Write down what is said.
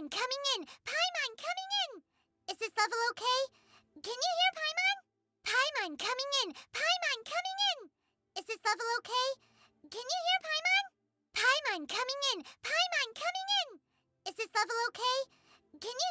Paimon coming in! Paimon coming in! Is this level okay? Can you hear Paimon? Paimon coming in! Paimon coming in! Is this level okay? Can you hear Paimon? Paimon coming in! Paimon coming in! Is this level okay? Can you